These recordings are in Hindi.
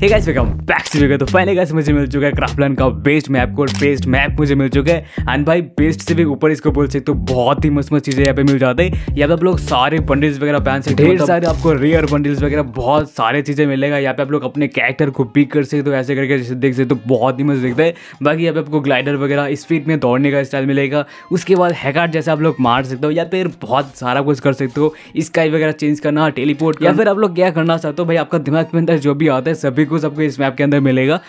hey guys welcome back to तो फाइनली गाइस मुझे मिल चुका है क्राफ्टलैन का best map code best map मुझे मिल चुका है एंड भाई बेस्ट से भी ऊपर इसको बोल सकते हो तो बहुत ही मस्त मस्त चीज़ें यहाँ पे मिल जाते हैं यहाँ पे आप लोग सारे बंडल्स वगैरह पहन सकते हो ढेर मतलब सारे आपको रियर बंडल्स वगैरह बहुत सारे चीज़ें मिलेगा यहाँ पे आप लोग अपने कैरेक्टर को पिक कर सकते हो ऐसे करके जैसे देख सकते हो बहुत ही मस्त दिखता हैं बाकी यहाँ पे आपको ग्लाइडर वगैरह स्पीड में दौड़ने का स्टाइल मिलेगा उसके बाद हैकार जैसे आप लोग मार सकते हो या फिर बहुत सारा कुछ कर सकते हो स्काई वगैरह चेंज करना टेलीपोर्ट या फिर आप लोग क्या करना चाहते हो भाई आपका दिमाग के अंदर जो भी आता है सभी बिल्कुल सबको इस मैप के अंदर मिलेगा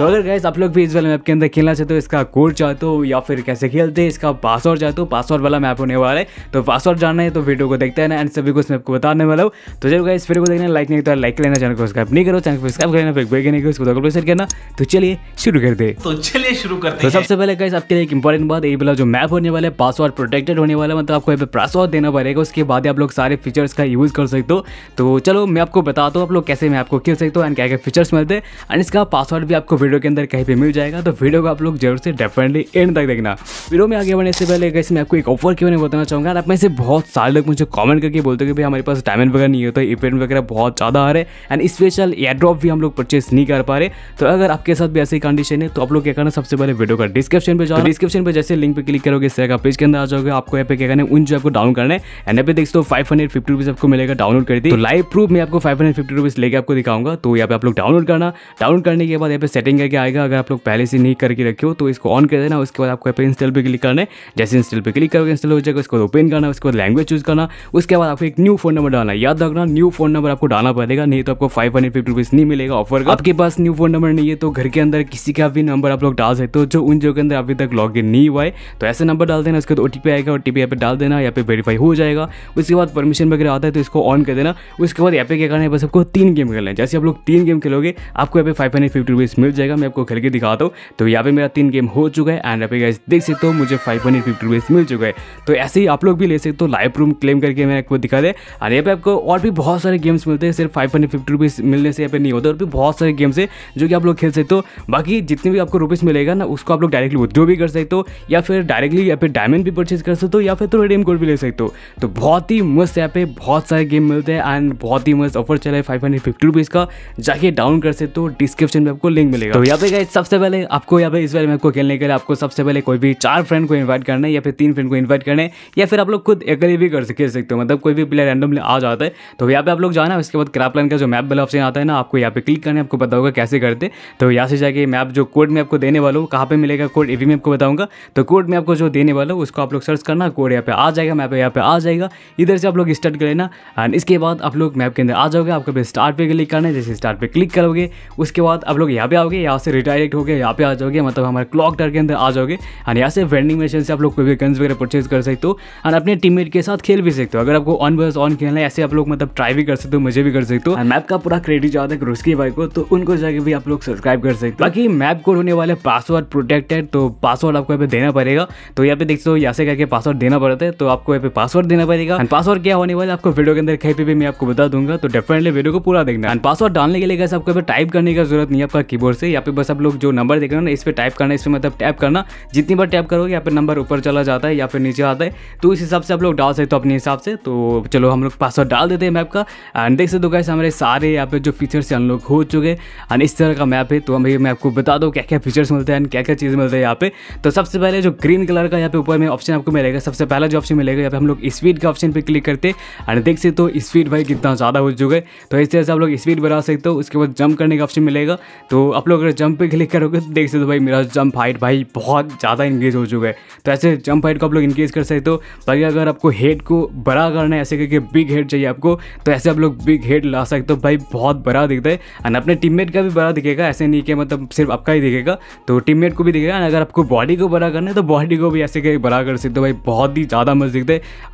तो अगर गैस आप लोग भी इस वाले मैप के अंदर खेलना चाहते हो इसका कोड चाहते हो या फिर कैसे खेलते हैं इसका पासवर्ड चाहते हो पासवर्ड वाला मैप होने वाला है तो पासवर्ड जानना है तो वीडियो को देखते हैं एंड सभी को इस मैप को बताने वाला हूँ तो जब गए इस वीडियो को देखना लाइक नहीं तो लाइक लेना चैनल को सब्सक्राइब नहीं करो चैनल को सब्सक्राइब करना फिर बेगे नहीं करो उसको दो करना तो चलिए शुरू कर दे तो चलिए शुरू कर दे तो सबसे पहले गैस आपके लिए एक इंपॉर्टेंट बात ये वाला जो मैप होने वाला है पासवर्ड प्रोटेक्टेड होने वाला मतलब आपको यहाँ पे पासवर्ड देना पड़ेगा उसके बाद आप लोग सारे फीचर्स का यूज़ कर सकते हो तो चलो मैं आपको बताता हूँ आप लोग कैसे मैं आपको खेल सकते हो एंड क्या क्या फीचर्स मिलते हैं एंड इसका पासवर्ड भी आपको वीडियो के अंदर कहीं पे मिल जाएगा तो वीडियो को आप लोग जरूर से डेफिनेटली एंड तक देखना वीडियो में आगे बढ़ने से पहले कैसे मैं आपको एक ऑफर के बारे में बताना चाहूंगा आप में से बहुत सारे लोग मुझे कॉमेंट करके बोलते कि हमारे पास डायमंड वगैरह नहीं होता तो इवेंट वगैरह बहुत ज़्यादा आ रहे एंड स्पेशल एयर ड्रॉप भी हम लोग परचेस नहीं कर पा रहे तो अगर आपके साथ भी ऐसी कंडीशन है तो आप लोग क्या करना सबसे पहले वीडियो का डिस्क्रिप्शन पर जाओ डिस्क्रिप्शन पर जैसे लिंक पर क्लिक करोगे सेगा पेज के अंदर आ जाओगे आपको यहाँ पे क्या करना है उन जो आपको डाउन करना है एंड पे देखते हो फाइव हंड्रेड फिफ्टी रुपीज आपको मिलेगा डाउनलोड कर दी तो लाइव प्रूफ में आपको फाइव हंड्रेड फिफ्टी रुपीज लेके आपको दिखाऊंगा तो यहाँ पे आप लोग डाउनलोड करना डाउनलोड करने के बाद यहाँ पे सेटिंग आएगा कि आएगा अगर आप लोग पहले से नहीं करके रखे हो तो इसको ऑन कर देना उसके बाद आपको ऐप इंस्टॉल पर क्लिक करना है जैसे इंस्टॉल पर क्लिक करोगे इंस्टॉल हो जाएगा बाद ओपन करना उसके बाद लैंग्वेज चूज करना उसके बाद आपको एक न्यू फोन नंबर डालना याद रखना न्यू फोन नंबर आपको डालना पड़ेगा नहीं तो आपको फाइव हंड्रेड फिफ्टी रुपीज़ नहीं मिलेगा ऑफर का आपके पास न्यू फोन नंबर नहीं है तो घर के अंदर किसी का भी नंबर आप लोग डाल सकते हो जो उन जो के अंदर अभी तक लॉग इन नहीं हुआ है तो ऐसे नंबर डाल देना उसके बाद ओ आएगा ओटीपी पी यहाँ पे डाल देना यहाँ पे वेरीफाई हो जाएगा उसके बाद परमिशन वगैरह आता है तो इसको ऑन कर देना उसके बाद यहाँ पे क्या करना है बस आपको तीन गेम खेलना है जैसे आप लोग तीन गेम खेलोगे आपको यहाँ पे फाइव हंड्रेड फिफ्टी रुपीज़ मिल जाएगा जाएगा मैं आपको खेल के दिखाता हूँ तो यहाँ पे मेरा तीन गेम हो चुका है एंड अभी देख सकते हो मुझे फाइव हंड्रेड फिफ्टी रुपीज़ मिल चुका है तो ऐसे ही आप लोग भी ले सकते हो लाइव रूम क्लेम करके मैं आपको दिखा दे और यहाँ पे आपको और भी बहुत सारे गेम्स मिलते हैं सिर्फ फाइव हंड्रेड फिफ्टी रुपीज़ मिलने से यहाँ पे नहीं होते और भी बहुत सारे गेम्स है जो कि आप लोग खेल सकते हो बाकी जितने भी आपको रुपीज़ मिलेगा ना उसको आप लोग डायरेक्टली उद्योग भी कर सकते हो या फिर डायरेक्टली या फिर डायमंड भी परचेज कर सकते हो या फिर तो रेडियम कोड भी ले सकते हो तो बहुत ही मस्त यहाँ पे बहुत सारे गेम मिलते हैं एंड बहुत ही मस्त ऑफर चला है फाइव हंड्रेड फिफ्टी रुपीज़ का जाके डाउन कर सकते हो डिस्क्रिप्शन में आपको लिंक मिलेगा तो यहाँ पे गए सबसे पहले आपको यहाँ पे इस वाले मैप को खेलने के लिए आपको सबसे पहले कोई भी चार फ्रेंड को इन्वाइट करना है या फिर तीन फ्रेंड को इन्वाइट करना है या फिर आप लोग खुद अकेले भी कर खेल सकते हो मतलब कोई भी प्लेयर रैंडमली आ जाता है तो यहाँ पे आप लोग जाना उसके बाद क्रापलाइन का जो मैप वाला ऑप्शन आता है ना आपको यहाँ पे क्लिक करना है आपको पता होगा कैसे करते तो यहाँ से जाके मैप जो कोड में आपको देने वाला हूँ कहाँ पर मिलेगा कोड भी मैं आपको बताऊँगा तो कोड में आपको जो देने वाला हूँ उसको आप लोग सर्च करना कोड यहाँ पे आ जाएगा मैप यहाँ पे आ जाएगा इधर से आप लोग स्टार्ट कर लेना एंड इसके बाद आप लोग मैप के अंदर आ जाओगे आपको स्टार्ट पे क्लिक करना है जैसे स्टार्ट पे क्लिक करोगे उसके बाद आप लोग यहाँ पे आओगे जाओगे यहाँ से रिडायरेक्ट गए यहाँ पे आ जाओगे मतलब हमारे क्लॉक टार के अंदर आ जाओगे एंड यहाँ से वेंडिंग मशीन से आप लोग कोई भी गन्स वगैरह परचेज कर सकते हो एंड अपने टीम के साथ खेल भी सकते हो अगर आपको ऑन बस ऑन खेलना है ऐसे आप लोग मतलब ट्राई भी कर सकते हो मुझे भी कर सकते हो मैप का पूरा क्रेडिट जाता है रुस्की भाई को तो उनको जाके भी आप लोग सब्सक्राइब कर सकते हो बाकी मैप कोड होने वाले पासवर्ड प्रोटेक्टेड तो पासवर्ड आपको यहाँ पे देना पड़ेगा तो यहाँ पे देख सकते हो यहाँ से करके पासवर्ड देना पड़ता है तो आपको यहाँ पे पासवर्ड देना पड़ेगा एंड पासवर्ड क्या होने वाला आपको वीडियो के अंदर कहीं पे भी मैं आपको बता दूंगा तो डेफिनेटली वीडियो को पूरा देखना एंड पासवर्ड डालने के लिए कैसे आपको टाइप करने की जरूरत नहीं है आपका कीबोर्ड से यहाँ पे बस आप लोग जो नंबर देख रहे हो ना इस पर टाइप करना इस पर मतलब टैप करना जितनी बार टैप करोगे यहाँ पे नंबर ऊपर चला जाता है या फिर नीचे आता है तो इस हिसाब से आप लोग डाल सकते हो अपने हिसाब से तो चलो हम लोग पासवर्ड डाल देते हैं मैप का एंड देख सकते हो कैसे हमारे सारे यहाँ पे जो फीचर्स अनलॉक हो चुके एंड इस तरह का मैप है तो हम मैं आपको बता दो क्या क्या फीचर्स मिलते हैं क्या क्या चीज़ मिलते हैं यहाँ पे तो सबसे पहले जो ग्रीन कलर का यहाँ पे ऊपर में ऑप्शन आपको मिलेगा सबसे पहला जो ऑप्शन मिलेगा यहाँ पे हम लोग स्पीड का ऑप्शन पर क्लिक करते एंड देख सकते हो तो स्पीड भाई कितना ज़्यादा हो चुके तो इस तरह से आप लोग स्पीड बढ़ा सकते हो उसके बाद जंप करने का ऑप्शन मिलेगा तो आप लोग अगर जंप पे क्लिक करोगे तो देख सकते हो भाई मेरा जंप हाइट भाई बहुत ज़्यादा इंक्रीज हो चुका है तो ऐसे जंप हाइट को आप लोग इंक्रीज कर सकते हो भाई अगर आपको हेड को बड़ा करना है ऐसे करके बिग हेड चाहिए आपको तो ऐसे आप लोग बिग हेड ला सकते हो भाई बहुत बड़ा दिखता है एंड अपने टीम का भी बड़ा दिखेगा ऐसे नहीं कि मतलब सिर्फ आपका ही दिखेगा तो टीम को भी दिखेगा एंड अगर आपको बॉडी को बड़ा करना है तो बॉडी को भी ऐसे करके बड़ा कर सकते हो भाई बहुत ही ज़्यादा मस्त दिखता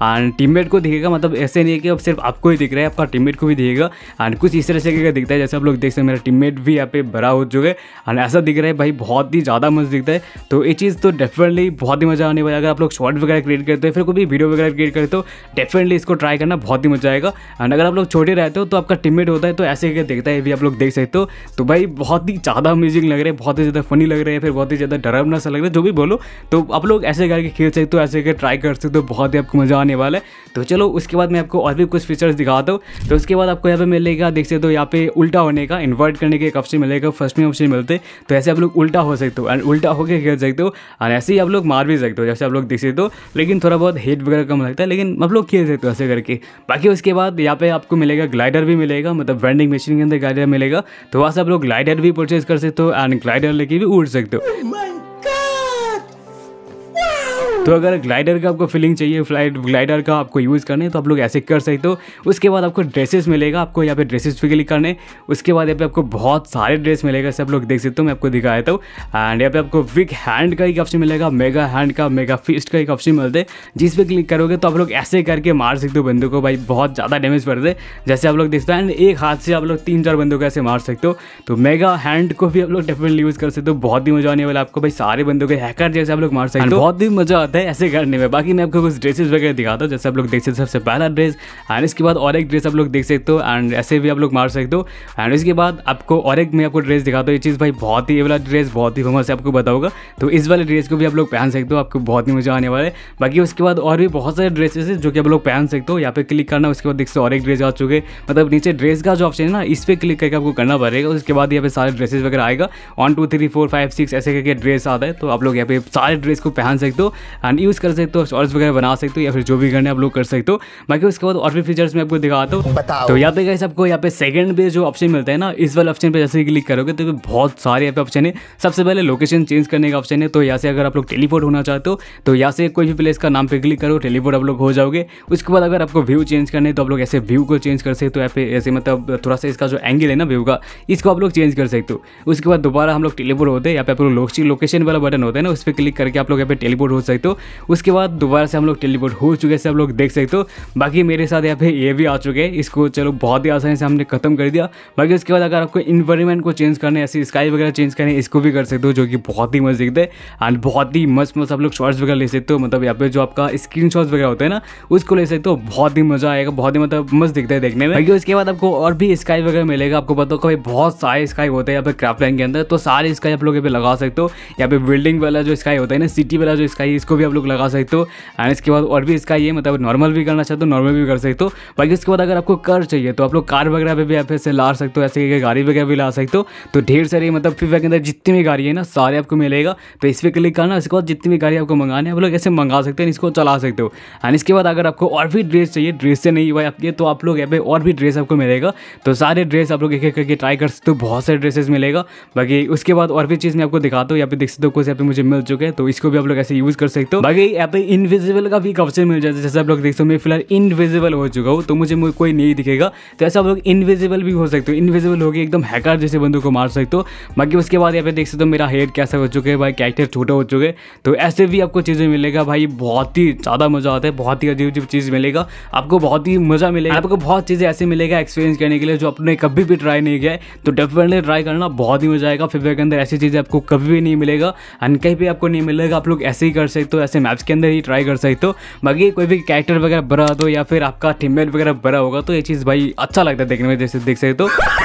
है एंड टीम को दिखेगा मतलब ऐसे नहीं है कि अब सिर्फ आपको ही दिख रहा है आपका टीम को भी दिखेगा एंड कुछ इस तरह से दिखता है जैसे आप लोग देख सकते हैं मेरा टीम भी यहाँ पे बड़ा हो चुका है एंड ऐसा दिख रहा है भाई बहुत ही ज़्यादा मस्त दिखता है तो ये चीज़ तो डेफिनेटली बहुत ही मज़ा आने वाला है अगर आप लोग शॉर्ट वगैरह क्रिएट करते हो फिर कोई भी वीडियो वगैरह क्रिएट करते हो डेफिनेटली इसको ट्राई करना बहुत ही मजा आएगा एंड अगर आप लोग छोटे रहते हो तो आपका टीममेट होता है तो ऐसे करके देखता है भी आप लोग देख सकते हो तो भाई बहुत ही ज़्यादा अमेजिंग लग रहा है बहुत ही ज़्यादा फनी लग रहा है फिर बहुत ही ज़्यादा डरावना सा लग रहा है जो भी बोलो तो आप लोग ऐसे करके खेल सकते हो ऐसे करके ट्राई कर सकते हो बहुत ही आपको मज़ा आने वाला है तो चलो उसके बाद मैं आपको और भी कुछ फीचर्स दिखाता हूँ तो उसके बाद आपको यहाँ पे मिलेगा देख सकते हो यहाँ पे उल्टा होने का इन्वर्ट करने के एक ऑप्शन मिलेगा फर्स्ट में ऑप्शन नहीं मिलते तो ऐसे आप लोग उल्टा हो सकते हो एंड उल्टा होकर खेल सकते हो और ऐसे ही आप लोग मार भी सकते हो जैसे आप लोग देख सकते हो लेकिन थोड़ा बहुत हेट वगैरह कम लगता है लेकिन आप लोग खेल सकते हो ऐसे करके बाकी उसके बाद यहाँ पे आपको मिलेगा ग्लाइडर भी मिलेगा मतलब वेंडिंग मशीन के अंदर ग्लाइडर मिलेगा तो वहाँ से आप लोग ग्लाइडर भी परचेज कर सकते हो एंड ग्लाइडर लेके भी उड़ सकते हो तो अगर ग्लाइडर का आपको फीलिंग चाहिए फ्लाइट ग्लाइडर का आपको यूज़ करने तो आप लोग ऐसे कर सकते हो उसके बाद आपको ड्रेसेस मिलेगा आपको यहाँ पे ड्रेसेस भी क्लिक करने उसके बाद यहाँ पे आपको बहुत सारे ड्रेस मिलेगा सब लोग देख सकते हो मैं आपको दिखा देता हूँ एंड यहाँ पे आपको विग हैंड का एक ऑप्शन मिलेगा मेगा हैंड का मेगा फिस्ट का एक ऑप्शन मिलता है जिस पर क्लिक करोगे तो आप लोग ऐसे करके मार सकते हो बंदों को भाई बहुत ज़्यादा डैमेज पड़ते जैसे आप लोग देखते हो एंड एक हाथ से आप लोग तीन चार बंदों को ऐसे मार सकते हो तो मेगा हैंड को भी आप लोग डेफिनेटली यूज़ कर सकते हो बहुत ही मजा आने वाला आपको भाई सारे बंदों के हैकर जैसे आप लोग मार सकते हो बहुत ही मजा आता आता है ऐसे करने में बाकी मैं आपको कुछ ड्रेसेस वगैरह दिखाता हूँ जैसे आप लोग देख सकते हो सबसे पहला ड्रेस एंड इसके बाद और एक ड्रेस आप लोग देख सकते हो एंड ऐसे भी आप लोग मार सकते हो एंड इसके बाद आपको और एक मैं आपको ड्रेस दिखाता हूँ ये चीज़ भाई बहुत ही वाला ड्रेस बहुत ही फेमस है आपको बताऊँगा तो इस वाले ड्रेस को भी आप लोग पहन सकते हो आपको बहुत ही मजा आने वाला है बाकी उसके बाद और भी बहुत सारे ड्रेसेस है जो कि आप लोग पहन सकते हो यहाँ पे क्लिक करना उसके बाद देख सकते हो और एक ड्रेस आ चुके मतलब नीचे ड्रेस का जो ऑप्शन है ना इस पर क्लिक करके आपको करना पड़ेगा उसके बाद यहाँ पे सारे ड्रेसेस वगैरह आएगा one two three four five six ऐसे करके ड्रेस आता है तो आप लोग यहाँ पे सारे ड्रेस को पहन सकते हो एंड यूज़ कर सकते हो शॉर्ट्स वगैरह बना सकते हो या फिर जो भी करने आप लोग कर सकते हो बाकी उसके बाद और भी फीचर्स में आपको दिखाता हूँ तो यहाँ पे कैसे आपको यहाँ पे सेकंड पे जो ऑप्शन मिलता है ना इस वाले ऑप्शन पर जैसे क्लिक करोगे तो बहुत सारे यहाँ पे ऑप्शन है सबसे पहले लोकेशन चेंज करने का ऑप्शन है तो यहाँ से अगर आप लोग टेलीपोर्ट होना चाहते हो तो यहाँ से कोई भी प्लेस का नाम पे क्लिक करो टेलीपोर्ट आप लोग हो जाओगे उसके बाद अगर आपको व्यू चेंज करने तो आप लोग ऐसे व्यू को चेंज कर सकते हो या फिर ऐसे मतलब थोड़ा सा इसका जो एंगल है ना व्यू का इसको आप लोग चेंज कर सकते हो उसके बाद दोबारा हम लोग टेलीपोर्ट होते हैं यहाँ पे आप लोग लोकेशन वाला बटन होता है ना उस पर क्लिक करके आप लोग यहाँ पे टेलीपोर्ट हो सकते हो उसके बाद दोबारा से हम लोग टेलीपोर्ट हो चुके से हम लोग देख सकते हो बाकी मेरे साथ यहाँ पे ये भी आ चुके हैं इसको चलो बहुत ही आसानी से हमने खत्म कर दिया बाकी उसके बाद अगर आपको इन्वायरमेंट को चेंज करने ऐसे स्काई वगैरह चेंज करने इसको भी कर सकते हो जो कि बहुत ही मस्त दिखते हैं एंड बहुत ही मस्त मस्त आप लोग शॉर्ट्स वगैरह ले सकते हो मतलब यहाँ पे जो आपका स्क्रीन वगैरह होता है ना उसको ले सकते हो बहुत ही मजा आएगा बहुत ही मतलब मस्त दिखता है देखने में बाकी उसके बाद आपको और भी स्काई वगैरह मिलेगा आपको बताओ कभी बहुत सारे स्काई होते हैं यहाँ पे क्राफ्ट के अंदर तो सारे स्काई आप लोग यहाँ पे लगा सकते हो यहाँ पे बिल्डिंग वाला जो स्काई होता है ना सिटी वाला जो स्काई इसको भी आप लोग लगा सकते हो एंड इसके बाद और भी इसका ये मतलब नॉर्मल भी करना चाहते हो नॉर्मल भी कर सकते हो बाकी इसके बाद अगर आपको कर चाहिए तो आप लोग कार वगैरह पर भी आप ऐसे ला सकते हो ऐसे गाड़ी वगैरह भी ला सकते हो तो ढेर सारी मतलब फिर वैक अंदर जितनी भी गाड़ी है ना सारे आपको मिलेगा तो इस पर क्लिक करना इसके बाद जितनी भी गाड़ी आपको मंगानी आप लोग ऐसे मंगा सकते हैं इसको चला सकते हो एंड इसके बाद अगर आपको और भी ड्रेस चाहिए ड्रेस से नहीं हुआ आपके तो आप लोग यहाँ पे और भी ड्रेस आपको मिलेगा तो सारे ड्रेस आप लोग एक एक करके ट्राई कर सकते हो बहुत सारे ड्रेसेस मिलेगा बाकी उसके बाद और भी चीज़ मैं आपको दिखाता हूँ यहाँ पे देख सकते हो कुछ यहाँ पे मुझे मिल चुके हैं तो इसको भी आप लोग ऐसे यूज़ कर सकते हो हो तो बाकी यहाँ पे इनविजिबल का भी ऑप्शन मिल जाता है जैसे आप लोग देख सकते हो मैं फिलहाल इनविजिबल हो चुका हूँ तो मुझे कोई नहीं दिखेगा तो ऐसे आप लोग इनविजिबल भी हो सकते हो इनविजिबल होकर एकदम हैकर जैसे बंदों को मार सकते हो बाकी उसके बाद यहाँ पे देख सकते हो मेरा हेयर कैसा हो चुका है भाई कैरेक्टर छोटा हो चुके तो ऐसे भी आपको चीज़ें मिलेगा भाई बहुत ही ज़्यादा मज़ा आता है बहुत ही अजीब अजीब चीज़ मिलेगा आपको बहुत ही मज़ा मिलेगा आपको बहुत चीज़ें ऐसे मिलेगा एक्सपीरियंस करने के लिए जो आपने कभी भी ट्राई नहीं किया है तो डेफिनेटली ट्राई करना बहुत ही मज़ा आएगा फिर के अंदर ऐसी चीज़ें आपको कभी भी नहीं मिलेगा एंड कहीं भी आपको नहीं मिलेगा आप लोग ऐसे ही कर सकते हो तो ऐसे मैप्स के अंदर ही ट्राई कर सकते हो बाकी कोई भी कैरेक्टर वगैरह बड़ा दो तो या फिर आपका टीम वगैरह बड़ा होगा तो ये चीज़ भाई अच्छा लगता है देखने में जैसे देख सकते हो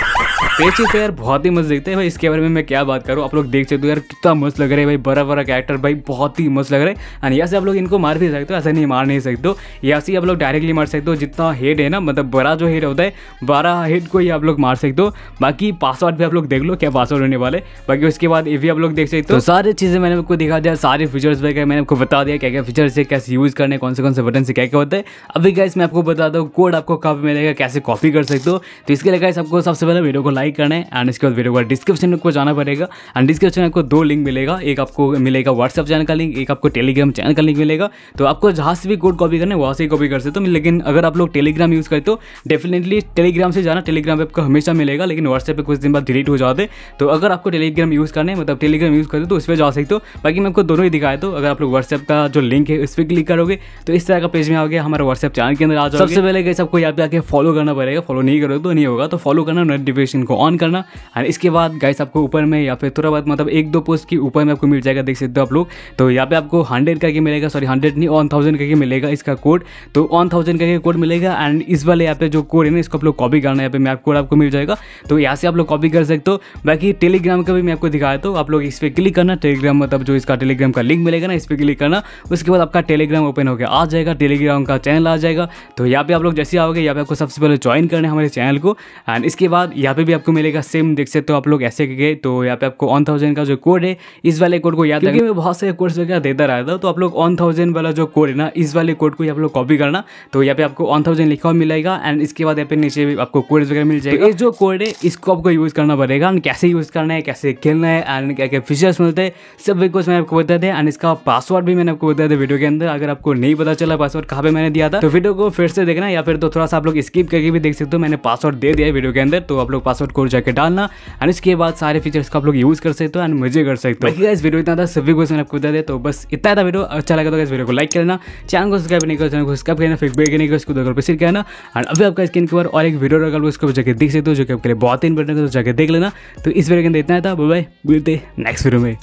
पेची तो यार बहुत ही मस्त दिखते हैं भाई इसके बारे में मैं क्या बात करूँ आप लोग देख सकते हो यार कितना मस्त लग रहा है भाई बड़ा बड़ा कैरेक्टर भाई बहुत ही मस्त लग रहा है एंड यहाँ से आप लोग इनको मार भी सकते हो ऐसा नहीं मार नहीं सकते हो यहाँ से आप लोग डायरेक्टली मार सकते हो जितना हेड है ना मतलब बड़ा जो हेड होता है बारह हेड को ही आप लोग मार सकते हो बाकी पासवर्ड भी आप लोग देख लो क्या पासवर्ड होने वाले बाकी उसके बाद ये भी आप लोग देख सकते हो तो सारी चीज़ें मैंने आपको दिखा दिया सारे फीचर्स वगैरह मैंने आपको बता दिया क्या क्या फीचर्स है कैसे यूज़ करने कौन से कौन से बटन से क्या क्या होता है अभी गाइस मैं आपको बता दूँ कोड आपको कब मिलेगा कैसे कॉपी कर सकते हो तो इसके लिए गाइस आपको सबसे पहले वीडियो को लाइक करना है एंड इसके बाद वीडियो का डिस्क्रिप्शन में को जाना पड़ेगा एंड डिस्क्रिप्शन में आपको दो लिंक मिलेगा एक आपको मिलेगा व्हाट्सअप चैनल का लिंक एक आपको टेलीग्राम चैनल का लिंक मिलेगा तो आपको जहाँ से भी कोड कॉपी करना है वहाँ से ही कॉपी कर सकते हो लेकिन अगर आप लोग टेलीग्राम यूज़ करते हो डेफिनेटली टेलीग्राम से जाना टेलीग्राम पर आपको हमेशा मिलेगा लेकिन व्हाट्सएप पर कुछ दिन बाद डिलीट हो जाते तो अगर आपको टेलीग्राम यूज़ करना है मतलब टेलीग्राम यूज़ करते हो तो उस पर जा सकते हो बाकी मैं आपको दोनों ही दिखाया तो अगर आप लोग व्हाट्सएप का जो लिंक है उस पर क्लिक करोगे तो इस तरह का पेज में गया हमारे व्हाट्सएप चैनल के अंदर आ जाओ सबसे पहले सबको याद आके फॉलो करना पड़ेगा फॉलो नहीं करोगे तो नहीं होगा तो फॉलो करना नोटिफिकेशन को ऑन करना एंड इसके बाद गाइस आपको ऊपर में या फिर थोड़ा बहुत मतलब एक दो पोस्ट के ऊपर में आपको मिल जाएगा देख सकते हो आप लोग तो यहाँ पे आपको हंड्रेड करके मिलेगा सॉरी हंड्रेड नहीं ऑन थाउजेंड करके मिलेगा इसका कोड तो ऑन थाउजेंड करके कोड मिलेगा एंड इस वाले यहाँ पे जो कोड है ना इसको आप लोग कॉपी करना है यहाँ पे मैप कोड आपको मिल जाएगा तो यहाँ से आप लोग कॉपी कर सकते हो बाकी टेलीग्राम का भी मैं आपको दिखाया तो आप लोग इस पर क्लिक करना टेलीग्राम मतलब जो इसका टेलीग्राम का लिंक मिलेगा ना इस पर क्लिक करना उसके बाद आपका टेलीग्राम ओपन होकर आ जाएगा टेलीग्राम का चैनल आ जाएगा तो यहाँ पे आप लोग जैसे आओगे यहाँ पे आपको सबसे पहले ज्वाइन करना है हमारे चैनल को एंड इसके बाद यहाँ पे भी आपको मिलेगा सेम देख सकते हो आप लोग ऐसे गए तो यहाँ पे आपको वन थाउजेंड का जो कोड है इस वाले कोड को याद क्योंकि मैं बहुत सारे कोड्स वगैरह देता रहा था तो आप लोग वन थाउजेंड वाला जो कोड है ना इस वाले कोड को आप लोग कॉपी करना तो यहाँ पे आपको वन थाउजेंड लिखा हुआ मिलेगा एंड इसके बाद यहाँ पे नीचे भी आपको कोड वगैरह मिल जाएगा तो ये जो कोड है इसको आपको यूज़ करना पड़ेगा एंड कैसे यूज़ करना है कैसे खेलना है एंड क्या क्या फीचर्स मिलते हैं सब कुछ मैंने आपको बता दें एंड इसका पासवर्ड भी मैंने आपको बता दें वीडियो के अंदर अगर आपको नहीं पता चला पासवर्ड कहाँ पे मैंने दिया था तो वीडियो को फिर से देखना या फिर तो थोड़ा सा आप लोग स्किप करके भी देख सकते हो मैंने पासवर्ड दे दिया है वीडियो के अंदर तो आप लोग पासवर्ड डिस्काउंट कोड जाकर डालना एंड इसके बाद सारे फीचर्स का आप लोग यूज़ कर सकते हो एंड मजे कर सकते हो इस वीडियो इतना था सभी को आपको बता दे तो बस इतना था वीडियो अच्छा लगा तो इस वीडियो को लाइक करना चैनल को सब्सक्राइब नहीं करो चैनल को सब्सक्राइब करना फेसबुक करने का उसको दो सिर करना एंड अभी आपका स्क्रीन के ऊपर और एक वीडियो रखा उसको जाकर देख सकते हो जो कि आपके लिए बहुत ही इंपॉर्टेंट है तो जाकर देख लेना तो इस वीडियो के अंदर इतना था बाय मिलते नेक्स्ट वीडियो में